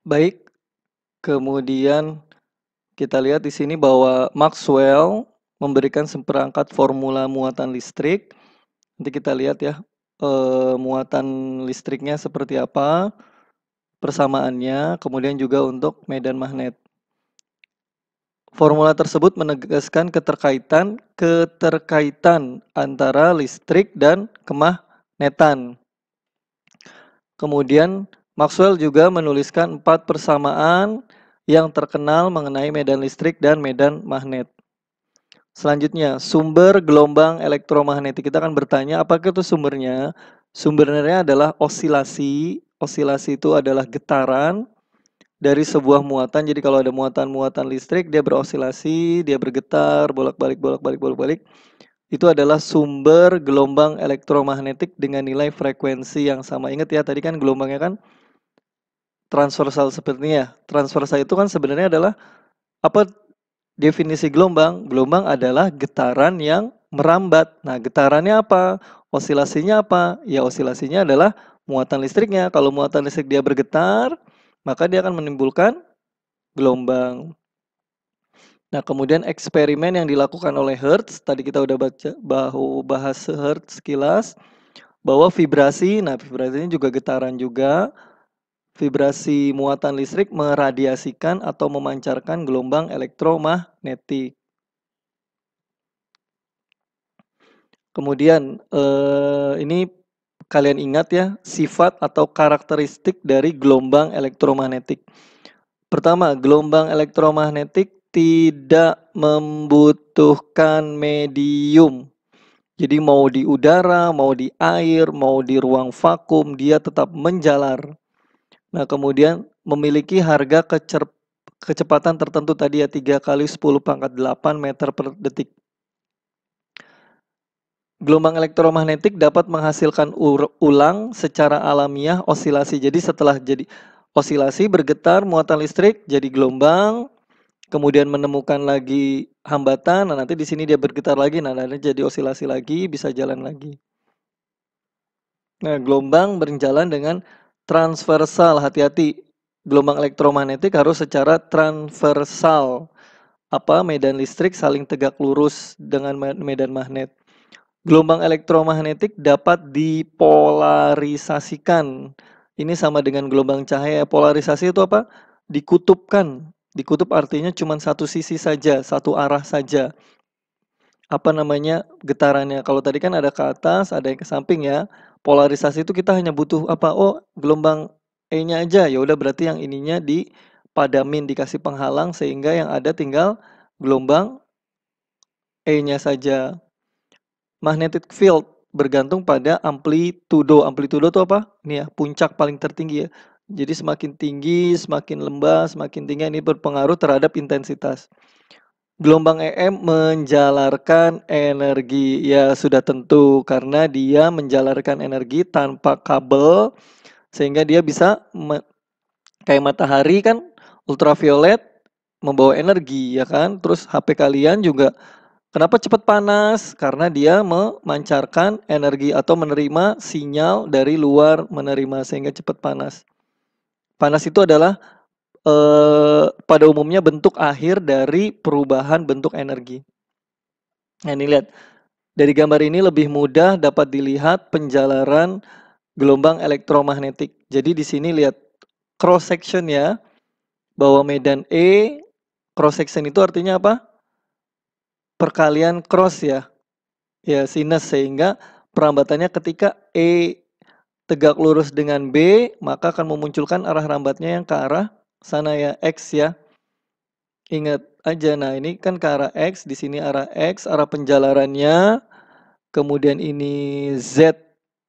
Baik, kemudian kita lihat di sini bahwa Maxwell memberikan seperangkat formula muatan listrik. Nanti kita lihat ya e, muatan listriknya seperti apa, persamaannya, kemudian juga untuk medan magnet. Formula tersebut menegaskan keterkaitan keterkaitan antara listrik dan kemagnetan. Kemudian Maxwell juga menuliskan empat persamaan yang terkenal mengenai medan listrik dan medan magnet. Selanjutnya, sumber gelombang elektromagnetik. Kita akan bertanya apakah itu sumbernya? Sumbernya adalah osilasi. Osilasi itu adalah getaran dari sebuah muatan. Jadi kalau ada muatan-muatan listrik, dia berosilasi, dia bergetar, bolak-balik, bolak-balik, bolak-balik. Itu adalah sumber gelombang elektromagnetik dengan nilai frekuensi yang sama. Ingat ya, tadi kan gelombangnya kan transversal seperti ya. Transversal itu kan sebenarnya adalah apa definisi gelombang? Gelombang adalah getaran yang merambat. Nah, getarannya apa? Osilasinya apa? Ya, osilasinya adalah muatan listriknya. Kalau muatan listrik dia bergetar, maka dia akan menimbulkan gelombang. Nah, kemudian eksperimen yang dilakukan oleh Hertz, tadi kita udah baca bahu bahas Hertz sekilas bahwa vibrasi, nah vibrasinya juga getaran juga Vibrasi muatan listrik meradiasikan atau memancarkan gelombang elektromagnetik. Kemudian eh, ini kalian ingat ya sifat atau karakteristik dari gelombang elektromagnetik. Pertama, gelombang elektromagnetik tidak membutuhkan medium. Jadi mau di udara, mau di air, mau di ruang vakum, dia tetap menjalar. Nah, kemudian memiliki harga kecer kecepatan tertentu tadi ya 3 kali 10 pangkat 8 meter per detik. Gelombang elektromagnetik dapat menghasilkan ulang secara alamiah osilasi. Jadi setelah jadi osilasi bergetar muatan listrik jadi gelombang, kemudian menemukan lagi hambatan. Nah, nanti di sini dia bergetar lagi, nah nanti jadi osilasi lagi, bisa jalan lagi. Nah, gelombang berjalan dengan transversal. Hati-hati, gelombang elektromagnetik harus secara transversal. Apa medan listrik saling tegak lurus dengan medan magnet. Gelombang elektromagnetik dapat dipolarisasikan. Ini sama dengan gelombang cahaya. Polarisasi itu apa? Dikutupkan. dikutup artinya cuma satu sisi saja, satu arah saja. Apa namanya getarannya? Kalau tadi kan ada ke atas, ada yang ke samping ya polarisasi itu kita hanya butuh apa? Oh, gelombang E-nya aja. Ya udah berarti yang ininya dipadamin, dikasih penghalang sehingga yang ada tinggal gelombang E-nya saja. Magnetic field bergantung pada amplitudo. Amplitudo itu apa? Ini ya, puncak paling tertinggi ya. Jadi semakin tinggi, semakin lembah, semakin tinggi ini berpengaruh terhadap intensitas. Gelombang EM menjalarkan energi, ya sudah tentu karena dia menjalarkan energi tanpa kabel sehingga dia bisa kayak matahari kan ultraviolet membawa energi ya kan. Terus HP kalian juga kenapa cepat panas? Karena dia memancarkan energi atau menerima sinyal dari luar menerima sehingga cepat panas. Panas itu adalah eh, pada umumnya bentuk akhir dari perubahan bentuk energi. Nah, ini lihat. Dari gambar ini lebih mudah dapat dilihat penjalaran gelombang elektromagnetik. Jadi di sini lihat cross section ya bahwa medan E cross section itu artinya apa? Perkalian cross ya. Ya, sinus sehingga perambatannya ketika E tegak lurus dengan B, maka akan memunculkan arah rambatnya yang ke arah sana ya X ya. Ingat aja, nah ini kan ke arah X, di sini arah X, arah penjalarannya. Kemudian ini Z,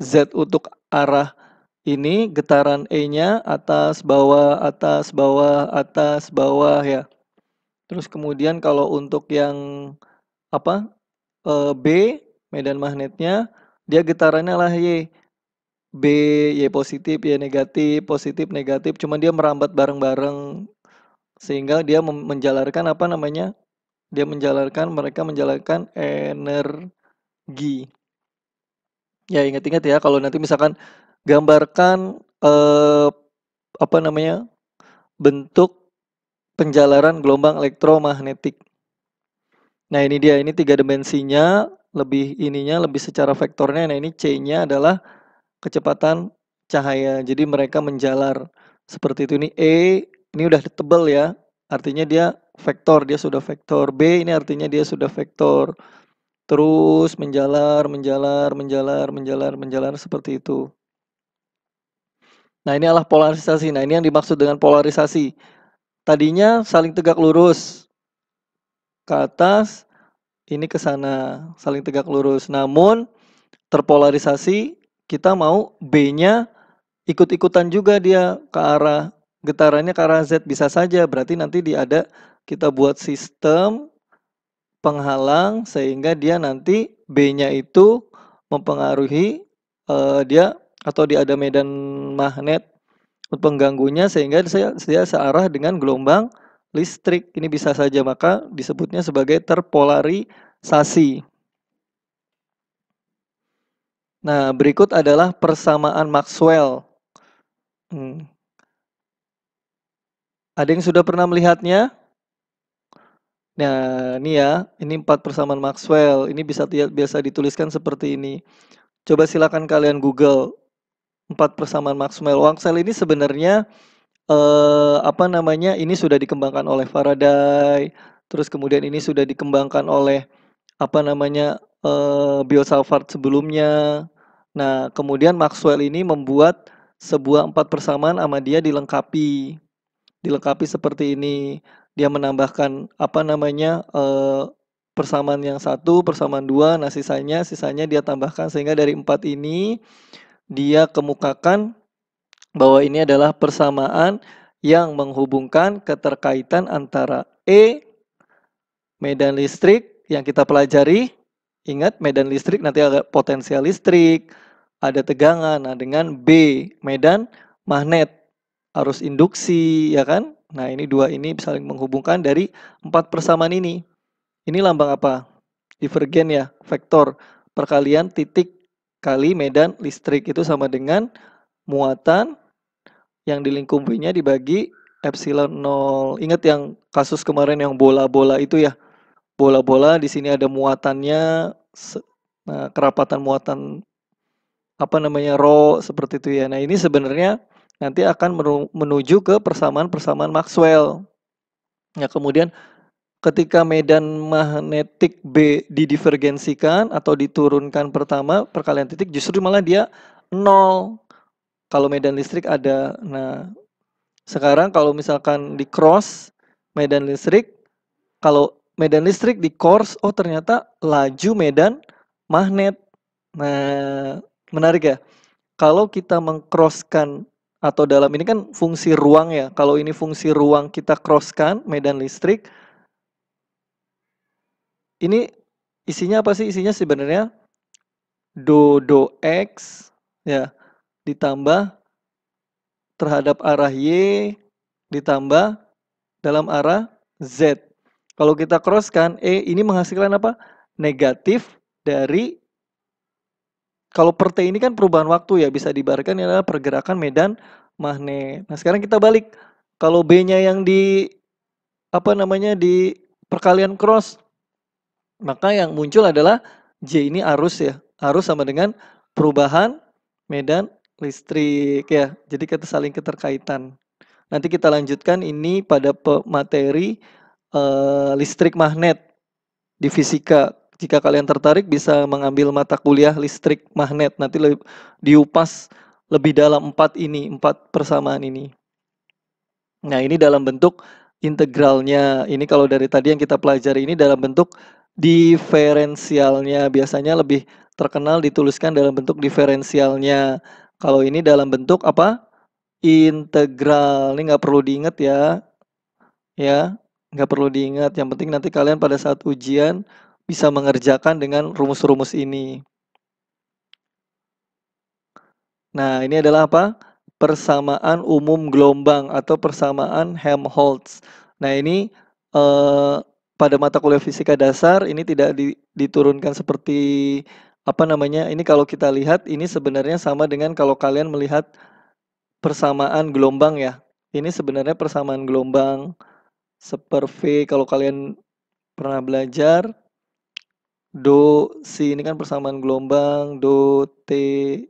Z untuk arah ini getaran E-nya atas, bawah, atas, bawah, atas, bawah ya. Terus kemudian kalau untuk yang apa e, B, medan magnetnya, dia getarannya lah Y. B, Y positif, Y negatif, positif, negatif, cuman dia merambat bareng-bareng sehingga dia menjalarkan apa namanya? Dia menjalarkan mereka menjalarkan energi. Ya, ingat-ingat ya kalau nanti misalkan gambarkan eh, apa namanya? bentuk penjalaran gelombang elektromagnetik. Nah, ini dia, ini tiga dimensinya, lebih ininya lebih secara vektornya. Nah, ini C-nya adalah kecepatan cahaya. Jadi mereka menjalar seperti itu. Ini E, ini udah tebel ya. Artinya dia vektor, dia sudah vektor. B ini artinya dia sudah vektor. Terus menjalar, menjalar, menjalar, menjalar, menjalar seperti itu. Nah, ini adalah polarisasi. Nah, ini yang dimaksud dengan polarisasi. Tadinya saling tegak lurus ke atas, ini ke sana, saling tegak lurus. Namun terpolarisasi kita mau B-nya ikut-ikutan juga dia ke arah getarannya ke arah Z bisa saja. Berarti nanti dia ada kita buat sistem penghalang sehingga dia nanti B-nya itu mempengaruhi uh, dia atau dia ada medan magnet pengganggunya sehingga dia, dia searah dengan gelombang listrik. Ini bisa saja maka disebutnya sebagai terpolarisasi. Nah, berikut adalah persamaan Maxwell. Hmm. Ada yang sudah pernah melihatnya? Nah, ini ya, ini empat persamaan Maxwell. Ini bisa biasa dituliskan seperti ini. Coba silakan kalian Google empat persamaan Maxwell. Maxwell ini sebenarnya eh, apa namanya? Ini sudah dikembangkan oleh Faraday. Terus kemudian ini sudah dikembangkan oleh apa namanya? Eh, Biot sebelumnya Nah, kemudian Maxwell ini membuat sebuah empat persamaan sama dia dilengkapi. Dilengkapi seperti ini. Dia menambahkan apa namanya eh, persamaan yang satu, persamaan dua, nah sisanya, sisanya dia tambahkan sehingga dari empat ini dia kemukakan bahwa ini adalah persamaan yang menghubungkan keterkaitan antara E medan listrik yang kita pelajari. Ingat medan listrik nanti ada potensial listrik, ada tegangan. Nah, dengan B medan magnet arus induksi ya kan? Nah, ini dua ini saling menghubungkan dari empat persamaan ini. Ini lambang apa? Divergen ya, vektor perkalian titik kali medan listrik itu sama dengan muatan yang di lingkup dibagi epsilon 0. Ingat yang kasus kemarin yang bola-bola itu ya. Bola-bola di sini ada muatannya nah, kerapatan muatan apa namanya row seperti itu ya. Nah, ini sebenarnya nanti akan menuju ke persamaan-persamaan Maxwell. Ya, kemudian ketika medan magnetik B didivergensikan atau diturunkan pertama perkalian titik justru malah dia nol kalau medan listrik ada nah sekarang kalau misalkan di cross medan listrik kalau medan listrik di course oh ternyata laju medan magnet nah menarik ya. Kalau kita mengcrosskan atau dalam ini kan fungsi ruang ya. Kalau ini fungsi ruang kita crosskan medan listrik. Ini isinya apa sih? Isinya sebenarnya do do x ya ditambah terhadap arah y ditambah dalam arah z. Kalau kita crosskan e ini menghasilkan apa? negatif dari kalau per T ini kan perubahan waktu ya bisa dibarkan adalah pergerakan medan magnet. Nah, sekarang kita balik. Kalau B-nya yang di apa namanya di perkalian cross maka yang muncul adalah J ini arus ya. Arus sama dengan perubahan medan listrik ya. Jadi kita saling keterkaitan. Nanti kita lanjutkan ini pada materi uh, listrik magnet di fisika jika kalian tertarik bisa mengambil mata kuliah listrik magnet nanti lebih, diupas lebih dalam empat ini empat persamaan ini nah ini dalam bentuk integralnya ini kalau dari tadi yang kita pelajari ini dalam bentuk diferensialnya biasanya lebih terkenal dituliskan dalam bentuk diferensialnya kalau ini dalam bentuk apa integral ini nggak perlu diingat ya ya nggak perlu diingat yang penting nanti kalian pada saat ujian bisa mengerjakan dengan rumus-rumus ini. Nah, ini adalah apa? Persamaan umum gelombang atau persamaan Helmholtz. Nah, ini eh, pada mata kuliah fisika dasar ini tidak di, diturunkan seperti apa namanya? Ini kalau kita lihat ini sebenarnya sama dengan kalau kalian melihat persamaan gelombang ya. Ini sebenarnya persamaan gelombang seperti kalau kalian pernah belajar do si ini kan persamaan gelombang do t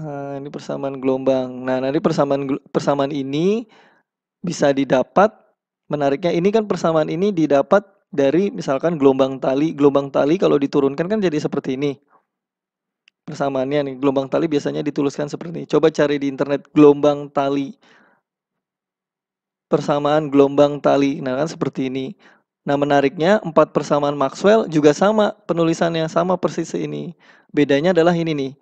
nah, ini persamaan gelombang nah nanti persamaan persamaan ini bisa didapat menariknya ini kan persamaan ini didapat dari misalkan gelombang tali gelombang tali kalau diturunkan kan jadi seperti ini persamaannya nih gelombang tali biasanya dituliskan seperti ini coba cari di internet gelombang tali persamaan gelombang tali nah kan seperti ini Nah, menariknya empat persamaan Maxwell juga sama penulisannya sama persis ini. Bedanya adalah ini nih.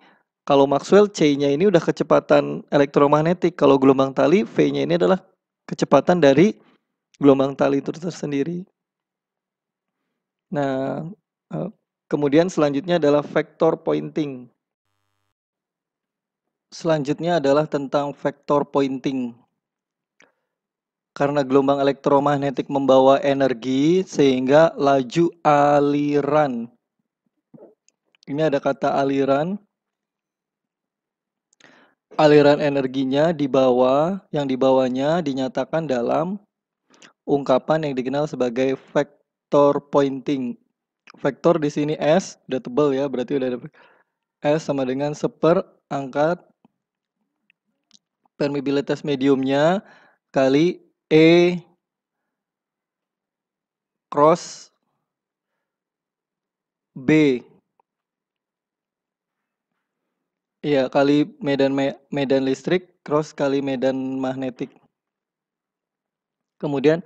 Kalau Maxwell C-nya ini udah kecepatan elektromagnetik, kalau gelombang tali V-nya ini adalah kecepatan dari gelombang tali itu tersendiri. Nah, eh, kemudian selanjutnya adalah vektor pointing. Selanjutnya adalah tentang vektor pointing karena gelombang elektromagnetik membawa energi sehingga laju aliran. Ini ada kata aliran. Aliran energinya di bawah yang dibawanya dinyatakan dalam ungkapan yang dikenal sebagai vektor pointing. Vektor di sini S, udah tebal ya, berarti udah ada S sama dengan seper angkat permeabilitas mediumnya kali E cross B. Iya, kali medan medan listrik cross kali medan magnetik. Kemudian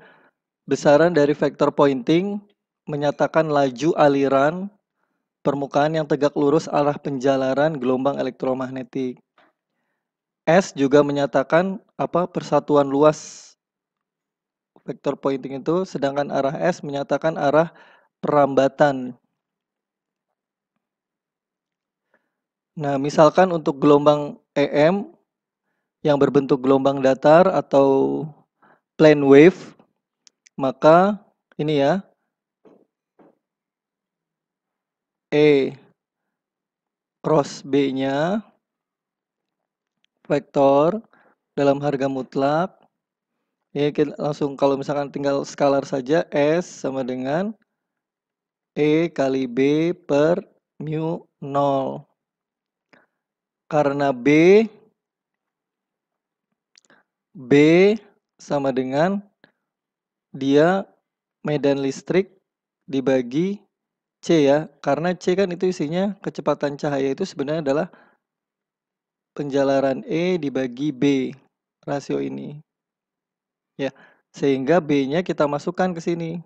besaran dari vektor pointing menyatakan laju aliran permukaan yang tegak lurus arah penjalaran gelombang elektromagnetik. S juga menyatakan apa persatuan luas vektor pointing itu, sedangkan arah S menyatakan arah perambatan. Nah, misalkan untuk gelombang EM yang berbentuk gelombang datar atau plane wave, maka ini ya, E cross B-nya vektor dalam harga mutlak Ya, kita langsung kalau misalkan tinggal skalar saja S sama dengan E kali B per mu 0. Karena B B sama dengan dia medan listrik dibagi C ya. Karena C kan itu isinya kecepatan cahaya itu sebenarnya adalah penjalaran E dibagi B rasio ini ya sehingga B-nya kita masukkan ke sini.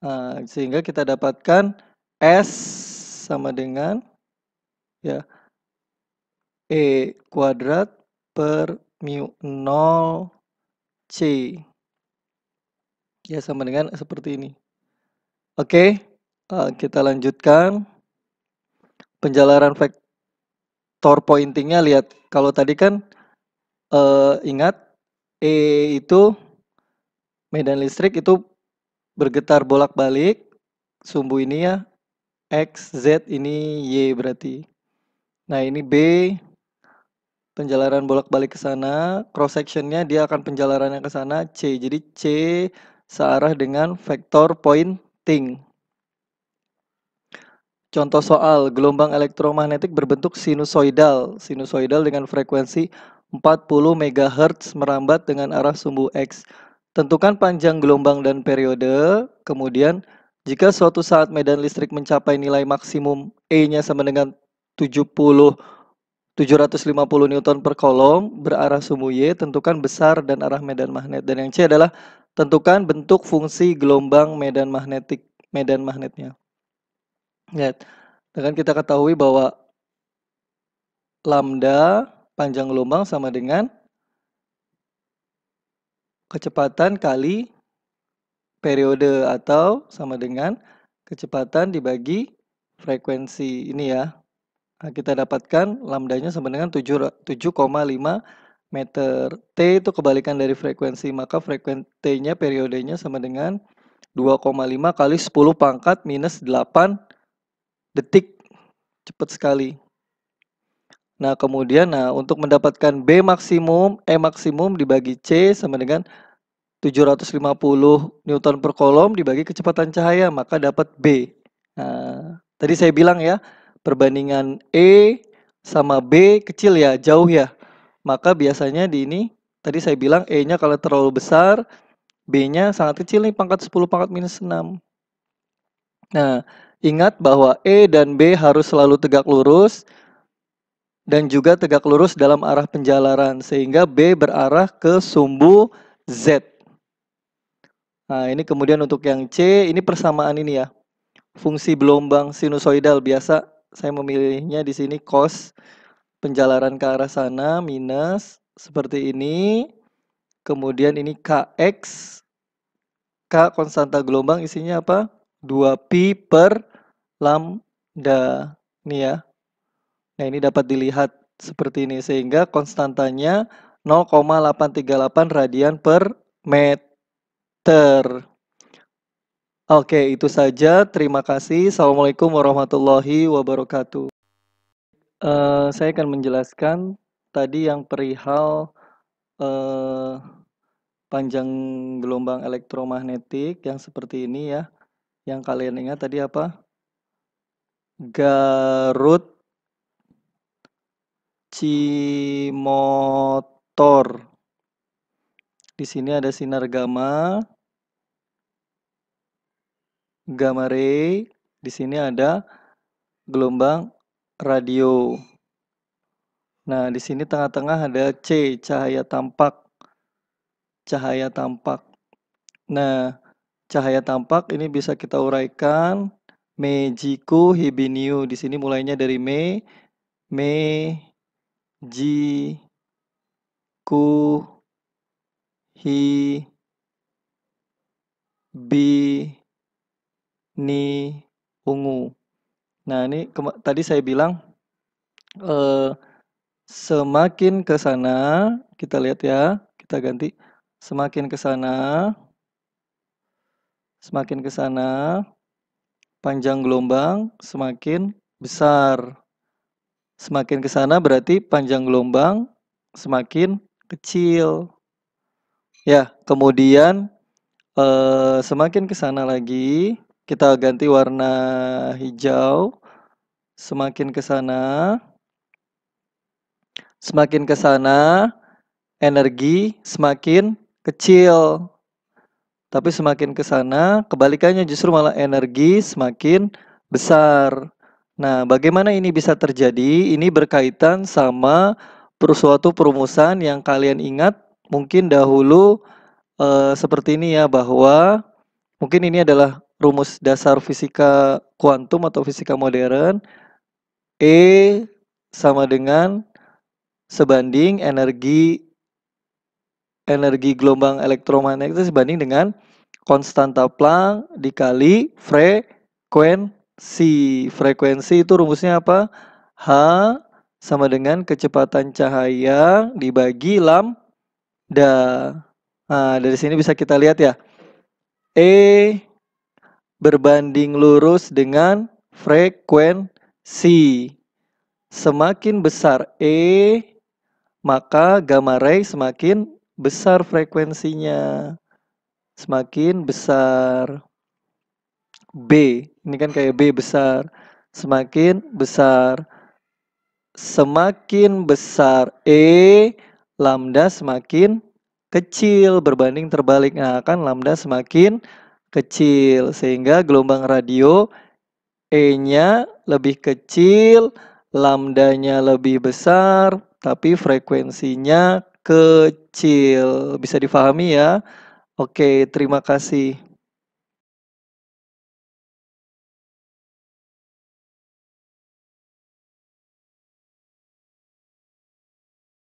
Nah, sehingga kita dapatkan S sama dengan ya E kuadrat per mu 0 C. Ya sama dengan seperti ini. Oke, eh, kita lanjutkan penjalaran vektor pointingnya lihat kalau tadi kan eh, ingat E itu medan listrik itu bergetar bolak-balik. Sumbu ini ya X, Z ini Y berarti. Nah, ini B penjalaran bolak-balik ke sana, cross sectionnya dia akan penjalarannya ke sana C. Jadi C searah dengan vektor pointing. Contoh soal, gelombang elektromagnetik berbentuk sinusoidal. Sinusoidal dengan frekuensi 40 MHz merambat dengan arah sumbu X. Tentukan panjang gelombang dan periode, kemudian jika suatu saat medan listrik mencapai nilai maksimum E-nya sama dengan 70 750 Newton per kolom berarah sumbu Y, tentukan besar dan arah medan magnet. Dan yang C adalah tentukan bentuk fungsi gelombang medan magnetik, medan magnetnya. Lihat, dengan kita ketahui bahwa lambda panjang gelombang sama dengan kecepatan kali periode atau sama dengan kecepatan dibagi frekuensi ini ya. Nah, kita dapatkan lambdanya sama dengan 7,5 meter. T itu kebalikan dari frekuensi, maka frekuensinya periodenya sama dengan 2,5 kali 10 pangkat minus 8 detik. Cepat sekali. Nah, kemudian nah untuk mendapatkan B maksimum, E maksimum dibagi C sama dengan 750 Newton per kolom dibagi kecepatan cahaya, maka dapat B. Nah, tadi saya bilang ya, perbandingan E sama B kecil ya, jauh ya. Maka biasanya di ini, tadi saya bilang E-nya kalau terlalu besar, B-nya sangat kecil nih, pangkat 10 pangkat minus 6. Nah, ingat bahwa E dan B harus selalu tegak lurus, dan juga tegak lurus dalam arah penjalaran sehingga B berarah ke sumbu Z. Nah, ini kemudian untuk yang C, ini persamaan ini ya. Fungsi gelombang sinusoidal biasa saya memilihnya di sini cos penjalaran ke arah sana minus seperti ini. Kemudian ini Kx K konstanta gelombang isinya apa? 2pi per lambda. Nih ya. Nah, ini dapat dilihat seperti ini sehingga konstantanya 0,838 radian per meter. Oke, itu saja. Terima kasih. Assalamualaikum warahmatullahi wabarakatuh. Uh, saya akan menjelaskan tadi yang perihal uh, panjang gelombang elektromagnetik yang seperti ini ya. Yang kalian ingat tadi apa? Garut motor Di sini ada sinar gamma, gamma ray. Di sini ada gelombang radio. Nah, di sini tengah-tengah ada C, cahaya tampak. Cahaya tampak. Nah, cahaya tampak ini bisa kita uraikan Mejiku Hibiniu. Di sini mulainya dari Me, Me, ji ku hi bi ni ungu. Nah, ini tadi saya bilang eh, semakin ke sana, kita lihat ya, kita ganti semakin ke sana semakin ke sana panjang gelombang semakin besar. Semakin ke sana berarti panjang gelombang semakin kecil. Ya, kemudian e, semakin ke sana lagi kita ganti warna hijau. Semakin ke sana semakin ke sana energi semakin kecil. Tapi semakin ke sana kebalikannya justru malah energi semakin besar. Nah, bagaimana ini bisa terjadi? Ini berkaitan sama suatu perumusan yang kalian ingat mungkin dahulu eh, seperti ini ya bahwa mungkin ini adalah rumus dasar fisika kuantum atau fisika modern E sama dengan sebanding energi energi gelombang elektromagnetik sebanding dengan konstanta Planck dikali frekuensi si frekuensi itu rumusnya apa? H sama dengan kecepatan cahaya dibagi lambda. Nah, dari sini bisa kita lihat ya. E berbanding lurus dengan frekuensi. Semakin besar E, maka gamma ray semakin besar frekuensinya. Semakin besar. B. Ini kan kayak B besar. Semakin besar. Semakin besar E, lambda semakin kecil berbanding terbalik. Nah, kan lambda semakin kecil. Sehingga gelombang radio E-nya lebih kecil, lambdanya lebih besar, tapi frekuensinya kecil. Bisa difahami ya? Oke, terima kasih.